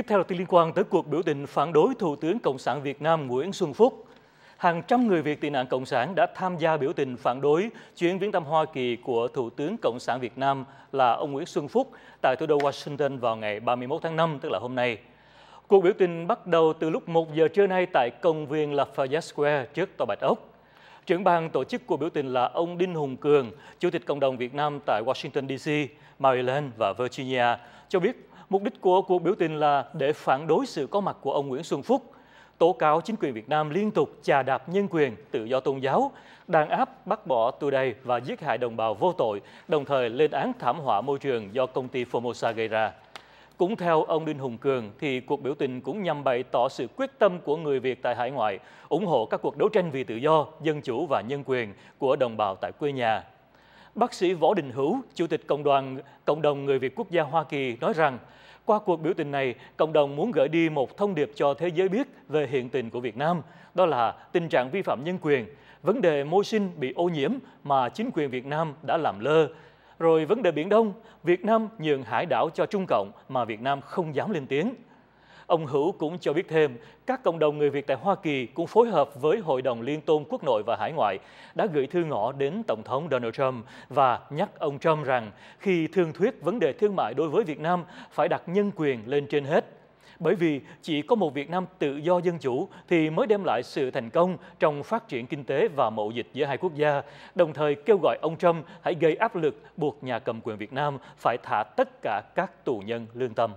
Tiếp theo là tin liên quan tới cuộc biểu tình phản đối Thủ tướng Cộng sản Việt Nam Nguyễn Xuân Phúc. Hàng trăm người Việt tị nạn Cộng sản đã tham gia biểu tình phản đối chuyến viếng thăm Hoa Kỳ của Thủ tướng Cộng sản Việt Nam là ông Nguyễn Xuân Phúc tại thủ đô Washington vào ngày 31 tháng 5, tức là hôm nay. Cuộc biểu tình bắt đầu từ lúc 1 giờ trưa nay tại công viên Lafayette Square trước Tòa Bạch Ốc. Trưởng ban tổ chức của biểu tình là ông Đinh Hùng Cường, Chủ tịch Cộng đồng Việt Nam tại Washington, DC, Maryland và Virginia, cho biết Mục đích của cuộc biểu tình là để phản đối sự có mặt của ông Nguyễn Xuân Phúc, tố cáo chính quyền Việt Nam liên tục chà đạp nhân quyền, tự do tôn giáo, đàn áp, bắt bỏ tù đầy và giết hại đồng bào vô tội, đồng thời lên án thảm họa môi trường do công ty Formosa gây ra. Cũng theo ông Đinh Hùng Cường, thì cuộc biểu tình cũng nhằm bày tỏ sự quyết tâm của người Việt tại hải ngoại, ủng hộ các cuộc đấu tranh vì tự do, dân chủ và nhân quyền của đồng bào tại quê nhà Bác sĩ Võ Đình Hữu, Chủ tịch Cộng đoàn Cộng đồng Người Việt Quốc gia Hoa Kỳ nói rằng, qua cuộc biểu tình này, cộng đồng muốn gửi đi một thông điệp cho thế giới biết về hiện tình của Việt Nam, đó là tình trạng vi phạm nhân quyền, vấn đề môi sinh bị ô nhiễm mà chính quyền Việt Nam đã làm lơ, rồi vấn đề Biển Đông, Việt Nam nhường hải đảo cho Trung Cộng mà Việt Nam không dám lên tiếng. Ông Hữu cũng cho biết thêm, các cộng đồng người Việt tại Hoa Kỳ cũng phối hợp với Hội đồng Liên tôn quốc nội và hải ngoại đã gửi thư ngỏ đến Tổng thống Donald Trump và nhắc ông Trump rằng khi thương thuyết vấn đề thương mại đối với Việt Nam phải đặt nhân quyền lên trên hết. Bởi vì chỉ có một Việt Nam tự do dân chủ thì mới đem lại sự thành công trong phát triển kinh tế và mậu dịch giữa hai quốc gia, đồng thời kêu gọi ông Trump hãy gây áp lực buộc nhà cầm quyền Việt Nam phải thả tất cả các tù nhân lương tâm.